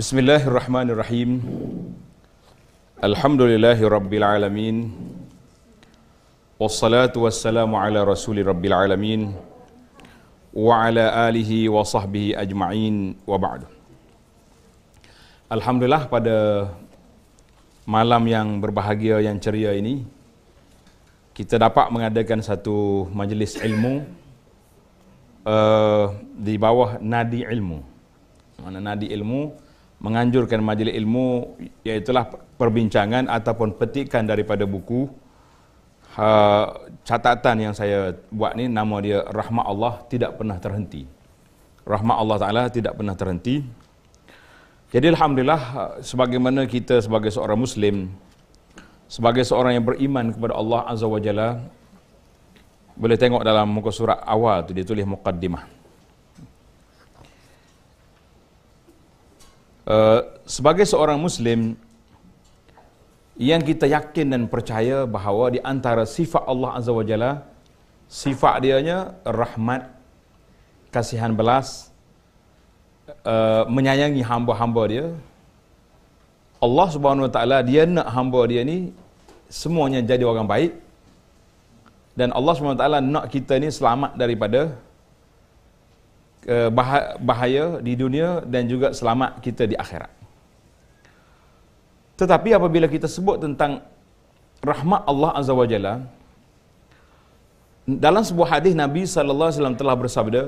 بسم الله الرحمن الرحيم الحمد لله رب العالمين والصلاة والسلام على رسول رب العالمين وعلى آله وصحبه أجمعين وبعد الحمد لله pada malam yang berbahagia yang ceria ini kita dapat mengadakan satu majlis ilmu uh, di bawah nadi ilmu mana nadi ilmu menganjurkan majlis ilmu iaitulah perbincangan ataupun petikan daripada buku uh, catatan yang saya buat ni nama dia rahmat Allah tidak pernah terhenti. Rahmat Allah Taala tidak pernah terhenti. Jadi alhamdulillah sebagaimana kita sebagai seorang muslim sebagai seorang yang beriman kepada Allah Azza wa Jalla boleh tengok dalam muka surat awal tu dia tulis muqaddimah. Eh, sebagai seorang Muslim yang kita yakin dan percaya bahawa di antara sifat Allah Azza wa Jalla sifat nya rahmat kasihan belas uh, menyayangi hamba-hamba dia Allah Subhanahu Wa Taala dia nak hamba dia ni semuanya jadi orang baik dan Allah Subhanahu Wa Taala nak kita ni selamat daripada Eh, bahaya di dunia dan juga selamat kita di akhirat. Tetapi apabila kita sebut tentang rahmat Allah Azza wa Jalla, dalam sebuah hadis Nabi sallallahu alaihi wasallam telah bersabda,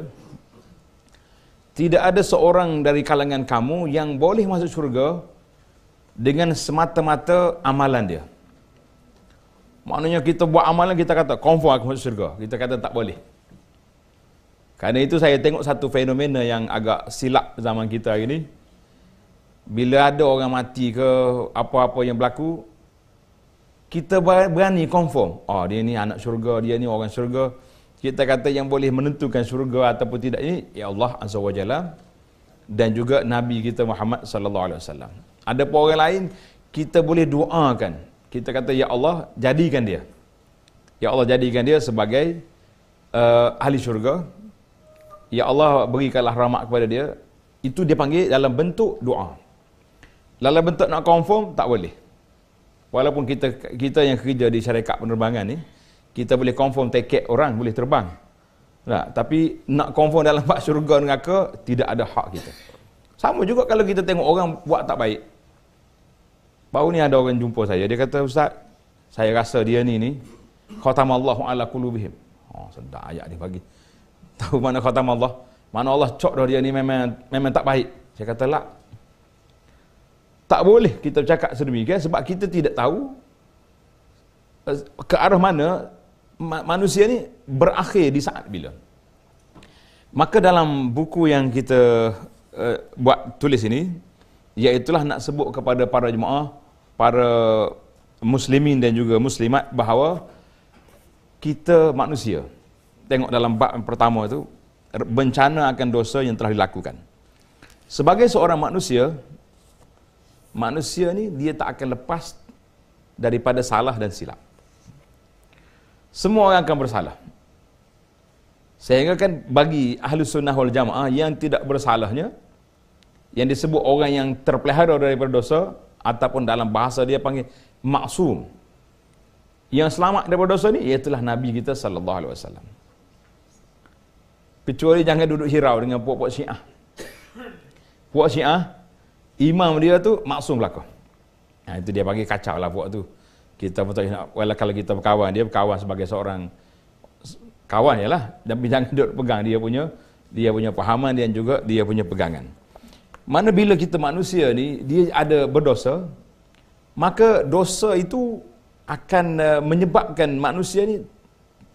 tidak ada seorang dari kalangan kamu yang boleh masuk syurga dengan semata-mata amalan dia. Maknanya kita buat amalan kita kata confirm aku masuk syurga. Kita kata tak boleh. Kerana itu saya tengok satu fenomena yang agak silap zaman kita hari ini. Bila ada orang mati ke apa-apa yang berlaku, kita berani confirm. Oh, dia ni anak syurga, dia ni orang syurga. Kita kata yang boleh menentukan syurga ataupun tidak ini, Ya Allah Azza wa Jalla dan juga Nabi kita Muhammad sallallahu alaihi wasallam. Ada pun orang lain kita boleh doakan. Kita kata ya Allah jadikan dia. Ya Allah jadikan dia sebagai uh, ahli syurga Ya Allah berikanlah rahmat kepada dia Itu dia panggil dalam bentuk doa Dalam bentuk nak confirm tak boleh Walaupun kita kita yang kerja di syarikat penerbangan ni Kita boleh confirm take tiket orang boleh terbang tak, Tapi nak confirm dalam bak syurga dengan ke Tidak ada hak kita Sama juga kalau kita tengok orang buat tak baik Baru ni ada orang jumpa saya Dia kata Ustaz Saya rasa dia ni ni Khatamallahu ala kulubihim Oh sedap ayat dia bagi tahu mana khatam Allah mana Allah cok dah dia ni memang memang tak baik saya kata lah tak boleh kita cakap sedemikian sebab kita tidak tahu eh, ke arah mana manusia ni berakhir di saat bila maka dalam buku yang kita uh, buat tulis ini iaitulah nak sebut kepada para jemaah para muslimin dan juga muslimat bahawa kita manusia tengok dalam bab yang pertama itu bencana akan dosa yang telah dilakukan. Sebagai seorang manusia, manusia ni dia tak akan lepas daripada salah dan silap. Semua orang akan bersalah. Sehingga kan bagi ahli sunnah wal jamaah yang tidak bersalahnya, yang disebut orang yang terpelihara daripada dosa, ataupun dalam bahasa dia panggil maksum. Yang selamat daripada dosa ni, ialah Nabi kita sallallahu alaihi wasallam. Kecuali jangan duduk hirau dengan puak-puak syiah. Puak syiah, imam dia tu maksum berlaku. Ha, itu dia panggil kacau lah puak tu. Kita pun tak nak, walau kalau kita berkawan, dia berkawan sebagai seorang kawan je lah. Dan jangan duduk pegang dia punya, dia punya pahaman dan juga dia punya pegangan. Mana bila kita manusia ni, dia ada berdosa, maka dosa itu akan eh, menyebabkan manusia ni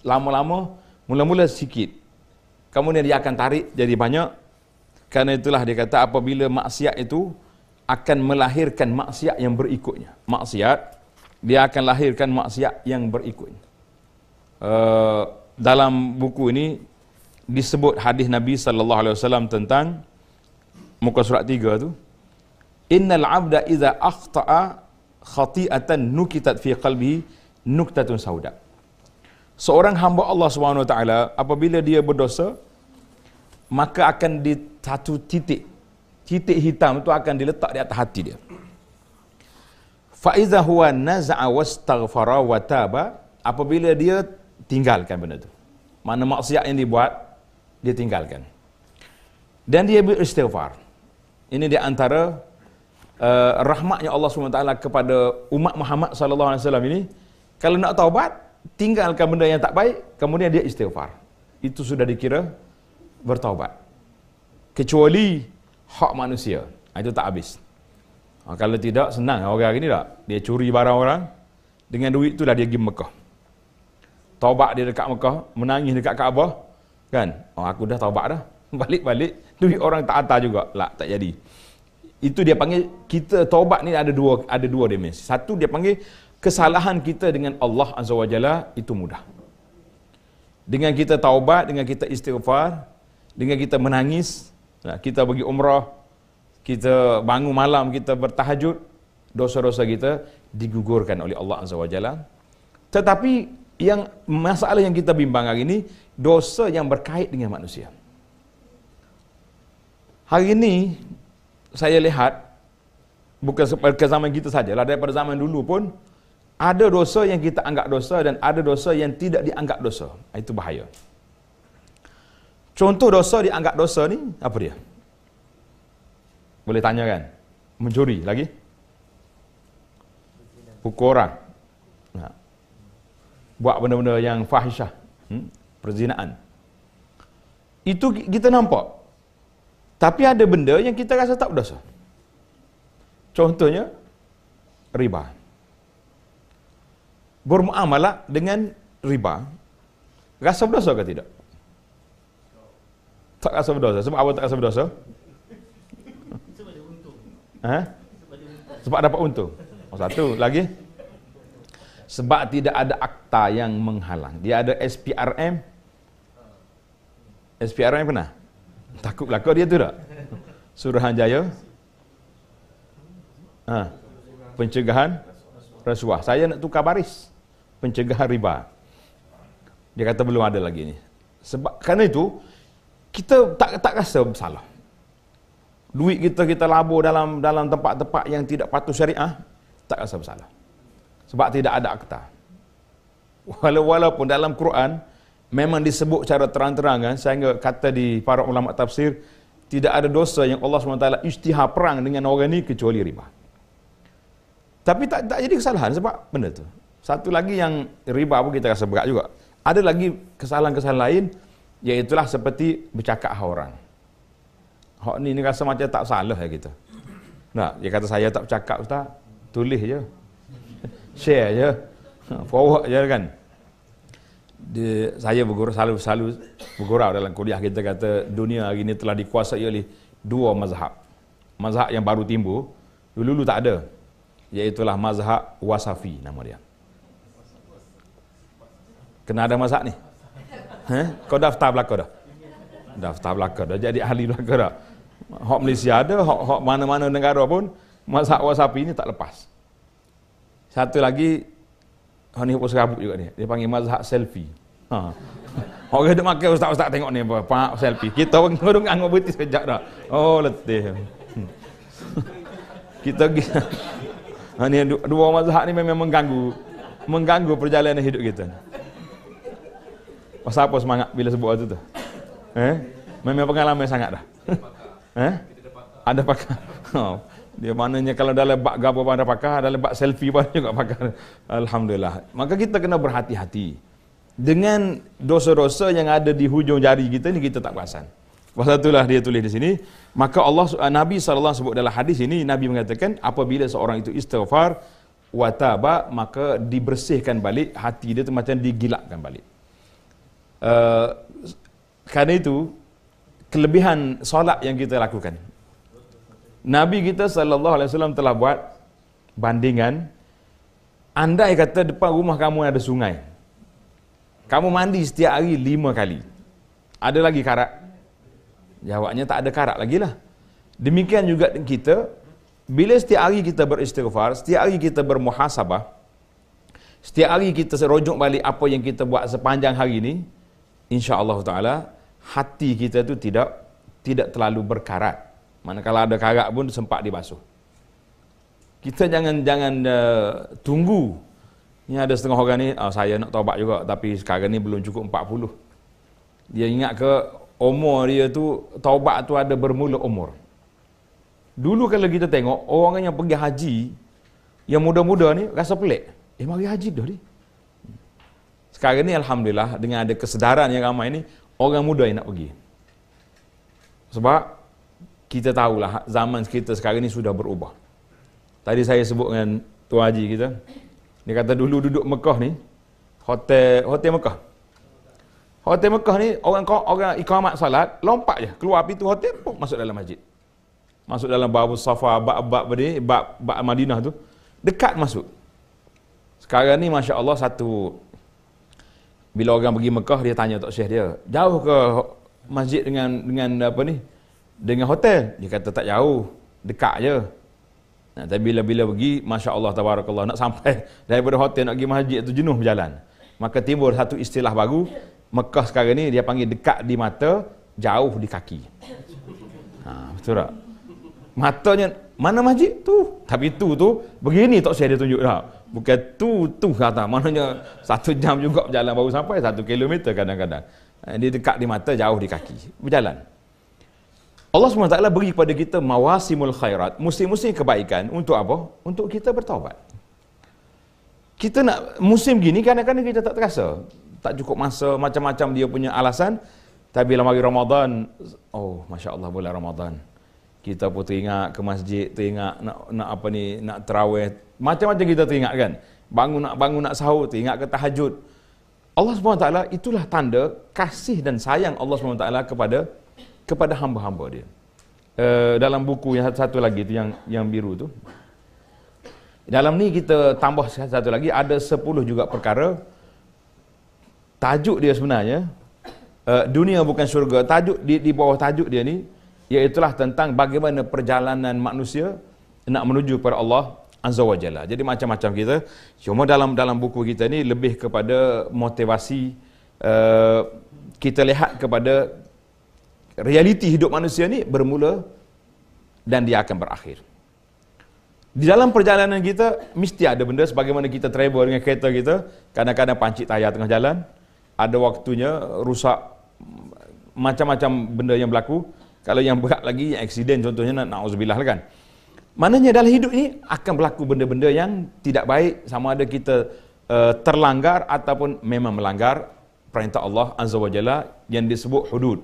lama-lama, mula-mula sikit, kemudian dia akan tarik jadi banyak Karena itulah dia kata apabila maksiat itu akan melahirkan maksiat yang berikutnya maksiat dia akan lahirkan maksiat yang berikutnya uh, eh, dalam buku ini disebut hadis Nabi sallallahu alaihi wasallam tentang muka surat tiga tu innal abda idza akhta'a khati'atan nukitat fi qalbi nuktatun sauda' seorang hamba Allah SWT apabila dia berdosa maka akan di satu titik titik hitam itu akan diletak di atas hati dia fa iza huwa naza'a wastaghfara wa taba apabila dia tinggalkan benda itu, mana maksiat yang dibuat dia tinggalkan dan dia beristighfar ini di antara uh, rahmatnya Allah SWT kepada umat Muhammad SAW ini kalau nak taubat tinggalkan benda yang tak baik, kemudian dia istighfar. Itu sudah dikira bertaubat. Kecuali hak manusia. Ah, itu tak habis. Ah, kalau tidak, senang orang hari ini tak? Dia curi barang orang, dengan duit itulah dia pergi Mekah. Taubat dia dekat Mekah, menangis dekat Kaabah, kan? Oh, aku dah taubat dah. Balik-balik, duit orang tak hantar juga. Lah, tak jadi. Itu dia panggil, kita taubat ni ada dua ada dua dimensi. Satu dia panggil, kesalahan kita dengan Allah Azza wa Jalla itu mudah. Dengan kita taubat, dengan kita istighfar, dengan kita menangis, ya, kita bagi umrah, kita bangun malam, kita bertahajud, dosa-dosa kita digugurkan oleh Allah Azza wa Jalla. Tetapi yang masalah yang kita bimbang hari ini, dosa yang berkait dengan manusia. Hari ini saya lihat bukan sepanjang zaman kita sajalah daripada zaman dulu pun ada dosa yang kita anggap dosa dan ada dosa yang tidak dianggap dosa. Ah, itu bahaya. Contoh dosa dianggap dosa ni apa dia? Boleh tanya kan? Mencuri lagi? Pukul orang. Ha. Buat benda-benda yang fahishah, Hmm? Perzinaan. Itu kita nampak. Tapi ada benda yang kita rasa tak berdosa. Contohnya, riba. Riba bermuamalah dengan riba rasa berdosa ke tidak tak rasa berdosa sebab apa tak rasa berdosa sebab ada untung ha? sebab dapat untung oh, satu lagi sebab tidak ada akta yang menghalang dia ada SPRM SPRM pernah takut lah kau dia tu tak Suruhanjaya ha. pencegahan rasuah saya nak tukar baris pencegahan riba. Dia kata belum ada lagi ni. Sebab kerana itu kita tak tak rasa bersalah. Duit kita kita labur dalam dalam tempat-tempat yang tidak patuh syariah, tak rasa bersalah. Sebab tidak ada akta. Walau walaupun dalam Quran memang disebut secara terang terangan kan, sehingga kata di para ulama tafsir tidak ada dosa yang Allah SWT isytihar perang dengan orang ini kecuali riba. Tapi tak, tak jadi kesalahan sebab benda itu. Satu lagi yang riba pun kita rasa berat juga. Ada lagi kesalahan-kesalahan lain, iaitulah seperti bercakap dengan orang. Hak ni, ni rasa macam tak salah ya kita. Nah, dia kata saya tak bercakap ustaz, tulis je. Share je. Forward je kan. Dia, saya bergurau, selalu, selalu bergurau dalam kuliah kita kata dunia hari ini telah dikuasai oleh dua mazhab. Mazhab yang baru timbul, dulu-dulu tak ada. Iaitulah mazhab wasafi nama dia. Kena ada masak ni. Heh? Kau daftar belaka dah. Daftar belaka dah jadi ahli belaka dah. Hak Malaysia ada, hak, hak mana-mana negara pun mazhab Wasapi ni tak lepas. Satu lagi Hani pun serabut juga ni. Dia panggil mazhab selfie. Ha. Orang duduk makan ustaz-ustaz tengok ni pak selfie. Kita orang duduk anggap betul sekejap dah. Oh letih. Hmm. Kita ha, ni, dua mazhab ni memang mengganggu mengganggu perjalanan hidup kita. Ni. Pasal apa semangat bila sebut waktu tu? Eh? Memang pengalaman yang sangat dah. Eh? Ada pakar. Oh. Dia maknanya kalau dah lebat gapo pun ada pakar, dah lebat selfie pun juga pakar. Alhamdulillah. Maka kita kena berhati-hati. Dengan dosa-dosa yang ada di hujung jari kita ni kita tak perasan. Pasal itulah dia tulis di sini. Maka Allah eh, Nabi SAW sebut dalam hadis ini, Nabi mengatakan apabila seorang itu istighfar, wataba, maka dibersihkan balik, hati dia itu macam digilakkan balik. Eh, kerana itu kelebihan solat yang kita lakukan. Nabi kita saw. alaihi wasallam telah buat bandingan andai kata depan rumah kamu ada sungai. Kamu mandi setiap hari lima kali. Ada lagi karak. Jawabnya tak ada karak lagi lah. Demikian juga kita, bila setiap hari kita beristighfar, setiap hari kita bermuhasabah, setiap hari kita rojok balik apa yang kita buat sepanjang hari ini, insyaallah taala hati kita tu tidak tidak terlalu berkarat manakala ada karat pun sempat dibasuh kita jangan jangan uh, tunggu ni ada setengah orang ni oh, saya nak taubat juga tapi sekarang ni belum cukup 40 dia ingat ke umur dia tu taubat tu ada bermula umur dulu kalau kita tengok orang yang pergi haji yang muda-muda ni rasa pelik eh mari haji dah dia sekarang ni Alhamdulillah dengan ada kesedaran yang ramai ni, orang muda yang nak pergi. Sebab kita tahulah zaman kita sekarang ni sudah berubah. Tadi saya sebut dengan Tuan Haji kita, dia kata dulu duduk Mekah ni, hotel hotel Mekah. Hotel Mekah ni orang kau orang iqamat salat, lompat je keluar api tu hotel pun masuk dalam masjid. Masuk dalam Babu Safa, bab-bab tadi, bab, bab, bab Madinah tu dekat masuk. Sekarang ni masya-Allah satu bila orang pergi Mekah dia tanya tok syekh dia jauh ke masjid dengan dengan apa ni dengan hotel dia kata tak jauh dekat je nah, tapi bila bila pergi masya-Allah tabarakallah nak sampai daripada hotel nak pergi masjid tu jenuh berjalan maka timbul satu istilah baru Mekah sekarang ni dia panggil dekat di mata jauh di kaki ha, betul tak matanya mana masjid tu tapi tu tu begini tok syekh dia tunjuk tak bukan tu tu kata lah maknanya satu jam juga berjalan baru sampai satu kilometer kadang-kadang eh, dia dekat di mata jauh di kaki berjalan Allah SWT beri kepada kita mawasimul khairat musim-musim kebaikan untuk apa? untuk kita bertawabat kita nak musim gini kadang-kadang kita tak terasa tak cukup masa macam-macam dia punya alasan tapi lama hari Ramadan oh Masya Allah bulan Ramadan kita pun teringat ke masjid, teringat nak, nak apa ni, nak terawih. Macam-macam kita teringat kan. Bangun nak bangun nak sahur, teringat ke tahajud. Allah SWT itulah tanda kasih dan sayang Allah SWT kepada kepada hamba-hamba dia. Uh, dalam buku yang satu lagi tu yang yang biru tu. Dalam ni kita tambah satu lagi ada sepuluh juga perkara tajuk dia sebenarnya uh, dunia bukan syurga tajuk di, di bawah tajuk dia ni Iaitulah tentang bagaimana perjalanan manusia nak menuju kepada Allah Azza wa Jalla. Jadi macam-macam kita. Cuma dalam dalam buku kita ni lebih kepada motivasi uh, kita lihat kepada realiti hidup manusia ni bermula dan dia akan berakhir. Di dalam perjalanan kita, mesti ada benda sebagaimana kita travel dengan kereta kita, kadang-kadang pancit tayar tengah jalan, ada waktunya rusak macam-macam benda yang berlaku, kalau yang berat lagi, yang aksiden contohnya nak na'udzubillah kan. Maknanya dalam hidup ini akan berlaku benda-benda yang tidak baik sama ada kita uh, terlanggar ataupun memang melanggar perintah Allah Azza wa Jalla yang disebut hudud.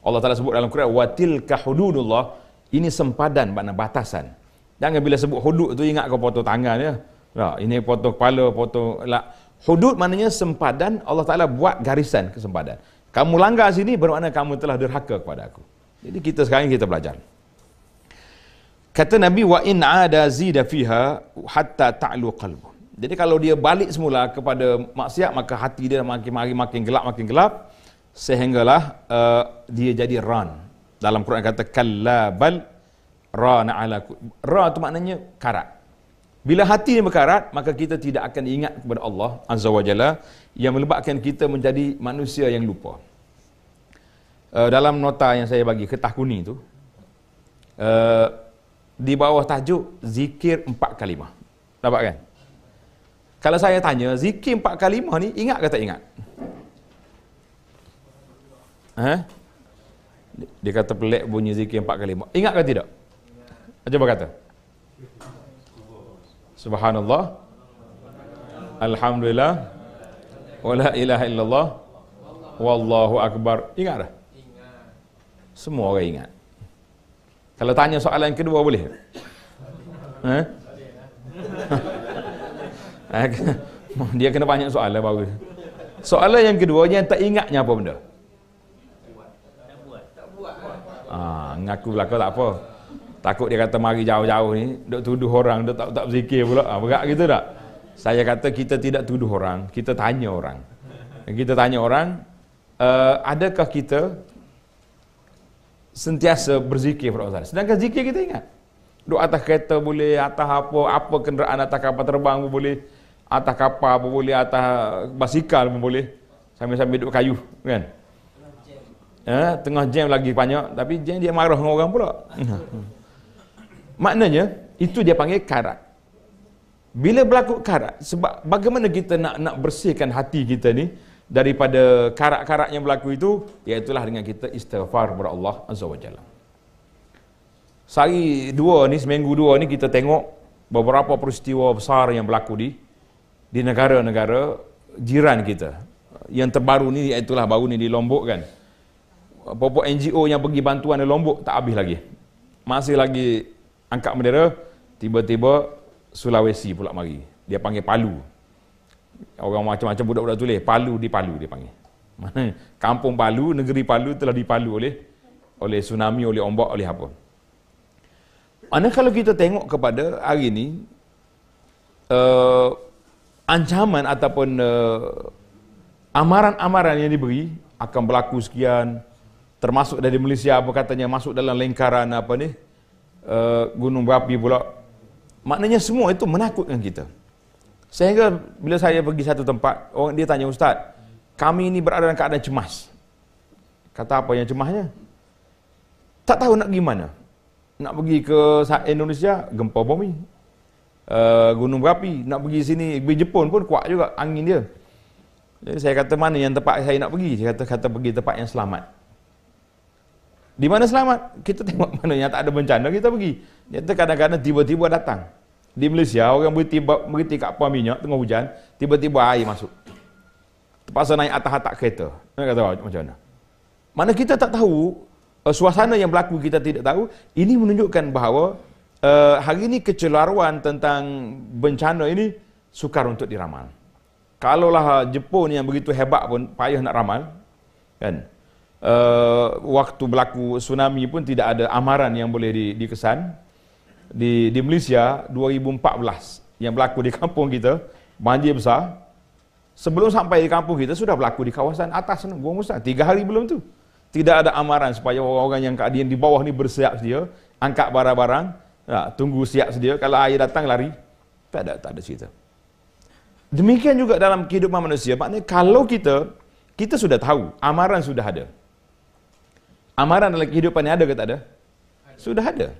Allah Ta'ala sebut dalam Quran, watil kahududullah. Ini sempadan, makna batasan. Jangan bila sebut hudud tu ingat kau potong tangan ya. Nah, ini potong kepala, potong... Lah. Hudud maknanya sempadan, Allah Ta'ala buat garisan kesempadan. Kamu langgar sini, bermakna kamu telah derhaka kepada aku. Jadi kita sekarang kita belajar. Kata Nabi wa in ada zida fiha hatta ta'lu qalbu. Jadi kalau dia balik semula kepada maksiat maka hati dia makin makin makin gelap makin gelap sehinggalah uh, dia jadi ran. Dalam Quran kata kallabal ran ala ra tu maknanya karat. Bila hati ini berkarat, maka kita tidak akan ingat kepada Allah Azza wa Jalla yang melebatkan kita menjadi manusia yang lupa uh, dalam nota yang saya bagi kertas kuning itu uh, eh, di bawah tajuk zikir empat kalimah. Dapat kan? Kalau saya tanya, zikir empat kalimah ni ingat ke tak ingat? Eh? Dia kata pelik bunyi zikir empat kalimah. Ingat ke tidak? Cuba kata. Subhanallah. Alhamdulillah. Wala ilaha illallah. Wallahu akbar. Ingat dah? semua orang ingat. Kalau tanya soalan kedua boleh? Ha? ha dia kena banyak soalan baru. Soalan yang kedua yang tak ingatnya apa benda? Ah, ngaku belakang tak apa. Takut dia kata mari jauh-jauh ni, duk tuduh orang, duk tak tak berzikir pula. Ah, berat gitu tak? Saya kata kita tidak tuduh orang, kita tanya orang. Kita tanya orang, uh, adakah kita sentiasa berzikir kepada Allah. Sedangkan zikir kita ingat. Duk atas kereta boleh, atas apa, apa kenderaan atas kapal terbang pun boleh. Atas kapal pun boleh, atas basikal pun boleh. Sambil-sambil duduk kayu, kan? Eh, tengah jam lagi banyak, tapi jam dia marah dengan orang pula. Maknanya, itu dia panggil karat. Bila berlaku karat, sebab bagaimana kita nak nak bersihkan hati kita ni, daripada karak-karak yang berlaku itu iaitulah dengan kita istighfar kepada Allah Azza wajalla. Jalla. Sehari dua ni, seminggu dua ni kita tengok beberapa peristiwa besar yang berlaku di di negara-negara jiran kita. Yang terbaru ni iaitulah baru ni di Lombok kan. Popo NGO yang pergi bantuan di Lombok tak habis lagi. Masih lagi angkat bendera, tiba-tiba Sulawesi pula mari. Dia panggil Palu orang macam-macam budak-budak tulis palu di palu dia panggil mana kampung palu negeri palu telah dipalu oleh oleh tsunami oleh ombak oleh apa mana kalau kita tengok kepada hari ini uh, eh, ancaman ataupun uh, amaran-amaran yang diberi akan berlaku sekian termasuk dari Malaysia apa katanya masuk dalam lingkaran apa ni uh, gunung berapi pula maknanya semua itu menakutkan kita Sehingga bila saya pergi satu tempat, orang dia tanya ustaz, kami ini berada dalam keadaan cemas. Kata apa yang cemasnya? Tak tahu nak gimana. Nak pergi ke Indonesia, gempa bumi. Uh, gunung berapi, nak pergi sini, pergi Jepun pun kuat juga angin dia. Jadi saya kata mana yang tempat saya nak pergi? Saya kata kata pergi tempat yang selamat. Di mana selamat? Kita tengok mana yang tak ada bencana kita pergi. Dia kata kadang-kadang tiba-tiba datang. Di Malaysia orang boleh tiba mengerti kat pam minyak tengah hujan, tiba-tiba air masuk. Terpaksa naik atas atas kereta. Nak kata macam mana? Mana kita tak tahu eh, suasana yang berlaku kita tidak tahu, ini menunjukkan bahawa eh, hari ini kecelaruan tentang bencana ini sukar untuk diramal. Kalaulah Jepun yang begitu hebat pun payah nak ramal, kan? Uh, waktu berlaku tsunami pun tidak ada amaran yang boleh di, dikesan di di Malaysia 2014 yang berlaku di kampung kita banjir besar sebelum sampai di kampung kita sudah berlaku di kawasan atas sana Gua Musa tiga hari belum tu tidak ada amaran supaya orang-orang yang keadaan di bawah ni bersiap sedia angkat barang-barang ya, tunggu siap sedia kalau air datang lari tak ada tak ada cerita demikian juga dalam kehidupan manusia maknanya kalau kita kita sudah tahu amaran sudah ada amaran dalam kehidupan ni ada ke tak ada sudah ada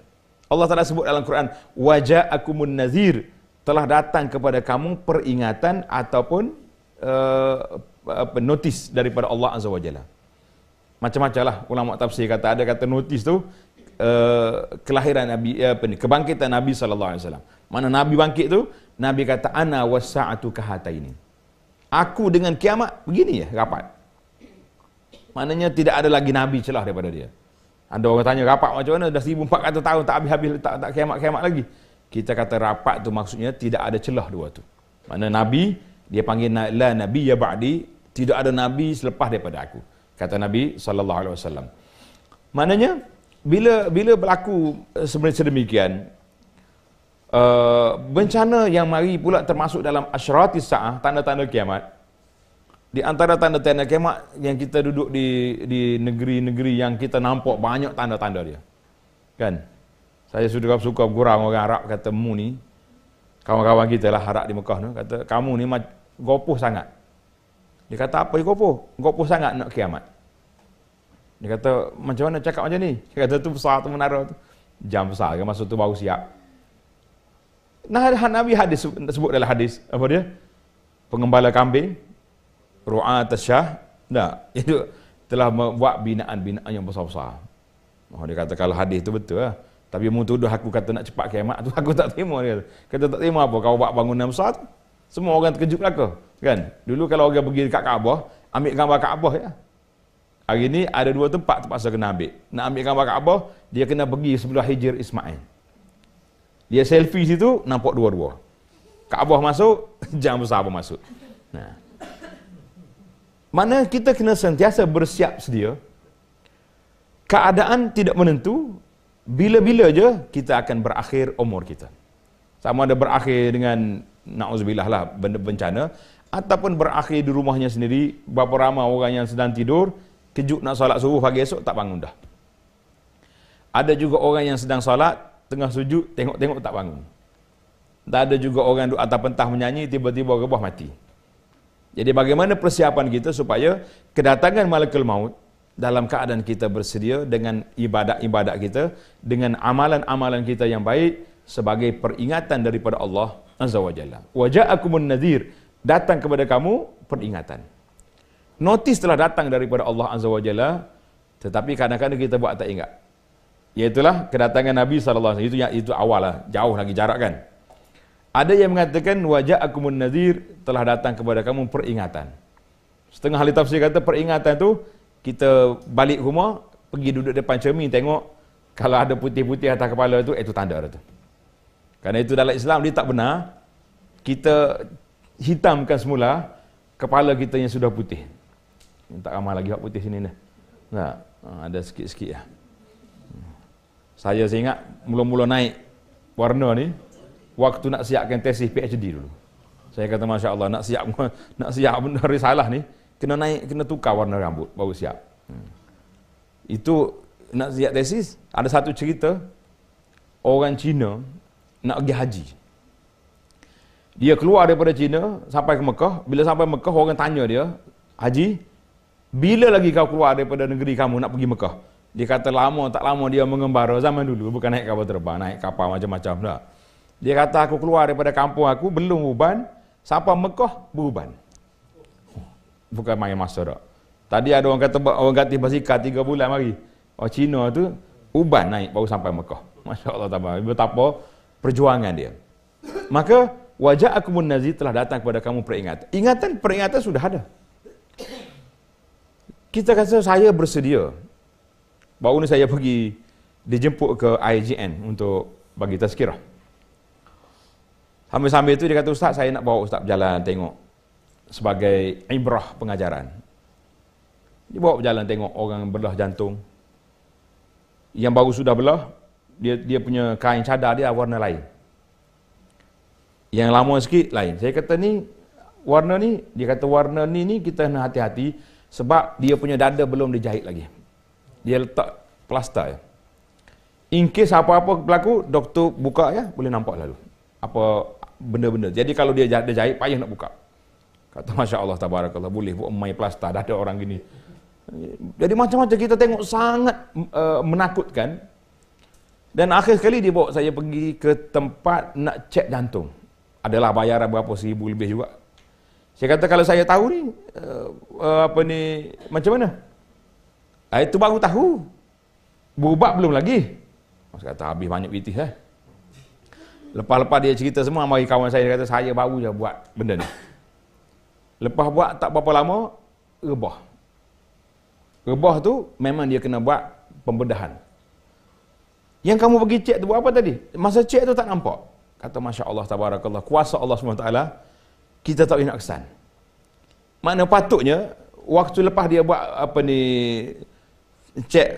Allah Taala sebut dalam Quran, Wajah Aku munazir Telah datang kepada kamu peringatan ataupun uh, notis daripada Allah Azza Wajalla. Macam-macam lah ulama tafsir kata ada kata notis tu uh, kelahiran Nabi eh, apa ni kebangkitan Nabi sallallahu alaihi wasallam. Mana Nabi bangkit tu? Nabi kata ana wasa'atu ini. Aku dengan kiamat begini ya rapat. Maknanya tidak ada lagi Nabi celah daripada dia. Anda orang tanya rapat macam mana? Dah 1400 tahun tak habis-habis tak tak kiamat-kiamat lagi. Kita kata rapat tu maksudnya tidak ada celah dua tu. Mana nabi dia panggil la nabi ya ba'di, tidak ada nabi selepas daripada aku. Kata Nabi sallallahu alaihi wasallam. Maknanya bila bila berlaku eh, sebenarnya sedemikian uh, bencana yang mari pula termasuk dalam asyratis saah tanda-tanda kiamat di antara tanda-tanda kiamat yang kita duduk di di negeri-negeri yang kita nampak banyak tanda-tanda dia. Kan? Saya sudah suka kurang orang Arab kata mu ni kawan-kawan kita lah Arab di Mekah tu kata kamu ni mac- gopoh sangat. Dia kata apa dia gopoh? Gopoh sangat nak kiamat. Dia kata macam mana cakap macam ni? Dia kata tu besar tu menara tu. Jam besar kan masa tu baru siap. Nah, Nabi hadis sebut dalam hadis apa dia? Pengembala kambing ru'a tasyah tak itu telah membuat binaan-binaan yang besar-besar Mohon dia kata kalau hadis itu betul lah tapi mu tuduh aku kata nak cepat kiamat tu aku tak terima dia kata, tak terima apa kau buat bangunan besar tu semua orang terkejut belaka kan dulu kalau orang pergi dekat Kaabah ambil gambar Kaabah ya hari ni ada dua tempat terpaksa kena ambil nak ambil gambar Kaabah dia kena pergi sebelah Hijr Ismail dia selfie situ nampak dua-dua Kaabah masuk jangan besar pun masuk nah mana kita kena sentiasa bersiap sedia. Keadaan tidak menentu. Bila-bila je kita akan berakhir umur kita. Sama ada berakhir dengan na'uzubillah lah benda bencana. Ataupun berakhir di rumahnya sendiri. Berapa ramai orang yang sedang tidur. Kejut nak solat subuh pagi esok tak bangun dah. Ada juga orang yang sedang solat. Tengah sujud tengok-tengok tak bangun. Dan ada juga orang duduk atas pentah menyanyi. Tiba-tiba gebah mati. Jadi bagaimana persiapan kita supaya kedatangan malaikat maut dalam keadaan kita bersedia dengan ibadat-ibadat kita, dengan amalan-amalan kita yang baik sebagai peringatan daripada Allah Azza wa Jalla. Waja'akumun nadhir, datang kepada kamu peringatan. Notis telah datang daripada Allah Azza wa Jalla, tetapi kadang-kadang kita buat tak ingat. Iaitulah kedatangan Nabi SAW, itu, yang, itu awal lah, jauh lagi jarak kan. Ada yang mengatakan wajah aku nazir telah datang kepada kamu peringatan. Setengah ahli tafsir kata peringatan tu kita balik rumah pergi duduk depan cermin tengok kalau ada putih-putih atas kepala tu itu eh, tanda tu. Karena itu dalam Islam dia tak benar kita hitamkan semula kepala kita yang sudah putih. Tak ramai lagi hak putih sini dah. Nah, ah, ada sikit-sikit ya. Saya seingat mula-mula naik warna ni waktu nak siapkan tesis PhD dulu. Saya kata Masya Allah nak siap nak siap benda salah ni kena naik kena tukar warna rambut baru siap. Hmm. Itu nak siap tesis ada satu cerita orang Cina nak pergi haji. Dia keluar daripada Cina sampai ke Mekah. Bila sampai Mekah orang tanya dia, Haji, bila lagi kau keluar daripada negeri kamu nak pergi Mekah? Dia kata lama tak lama dia mengembara zaman dulu bukan naik kapal terbang, naik kapal macam-macam dah. Dia kata aku keluar daripada kampung aku belum uban, sampai Mekah beruban. Oh, bukan main masa dak. Tadi ada orang kata orang ganti basikal 3 bulan mari. Orang oh, Cina tu uban naik baru sampai Mekah. Masya-Allah tabar. Betapa perjuangan dia. Maka wajah aku munazi telah datang kepada kamu peringatan. Ingatan peringatan sudah ada. Kita kata saya bersedia. Baru ni saya pergi dijemput ke IGN untuk bagi tazkirah. Sambil-sambil itu dia kata, Ustaz saya nak bawa Ustaz berjalan tengok sebagai ibrah pengajaran. Dia bawa berjalan tengok orang berlah jantung. Yang baru sudah belah, dia dia punya kain cadar dia warna lain. Yang lama sikit lain. Saya kata ni warna ni, dia kata warna ni ni kita nak hati-hati sebab dia punya dada belum dijahit lagi. Dia letak plaster ya. In case apa-apa berlaku, doktor buka ya, boleh nampak lalu. Apa benda-benda. Jadi kalau dia jahit, dia jahit payah nak buka. Kata Masya Allah, tabarakallah, boleh buat main plasta, dah ada orang gini. Jadi macam-macam kita tengok sangat uh, menakutkan. Dan akhir sekali dia bawa saya pergi ke tempat nak cek jantung. Adalah bayaran berapa, seribu lebih juga. Saya kata kalau saya tahu ni, uh, uh, apa ni, macam mana? Uh, itu baru tahu. Berubat belum lagi. Mas kata habis banyak bitis lah. Eh? Lepas-lepas dia cerita semua mari kawan saya dia kata saya baru je buat benda ni. Lepas buat tak berapa lama rebah. Rebah tu memang dia kena buat pembedahan. Yang kamu pergi cek tu buat apa tadi? Masa cek tu tak nampak. Kata Masya Allah Tabarakallah. Kuasa Allah SWT. Kita tak boleh nak kesan. Mana patutnya waktu lepas dia buat apa ni cek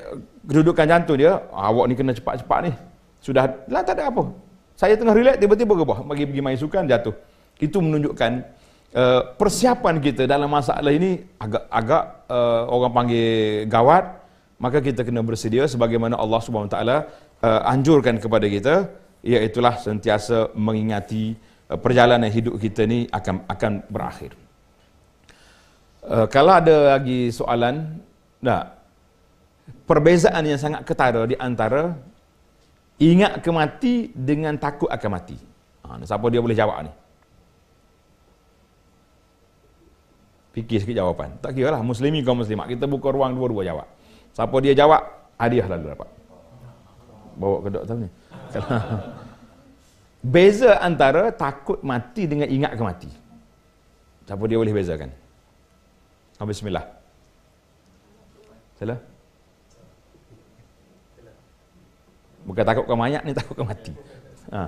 kedudukan jantung dia awak ni kena cepat-cepat ni sudah lah tak ada apa saya tengah relax tiba-tiba gebah bagi pergi main sukan jatuh. Itu menunjukkan uh, persiapan kita dalam masalah ini agak agak uh, orang panggil gawat maka kita kena bersedia sebagaimana Allah Subhanahu taala uh, anjurkan kepada kita iaitu sentiasa mengingati uh, perjalanan hidup kita ni akan akan berakhir. Uh, kalau ada lagi soalan, nah, perbezaan yang sangat ketara di antara Ingat ke mati dengan takut akan mati. Ha, siapa dia boleh jawab ni? Fikir sikit jawapan. Tak kira lah, muslimi kau Muslimak. Kita buka ruang dua-dua jawab. Siapa dia jawab, hadiah lalu dapat. Bawa ke doktor ni. Beza antara takut mati dengan ingat ke mati. Siapa dia boleh bezakan? Oh, bismillah. Salah. Bukan takutkan mayat ni, takutkan mati. Ha.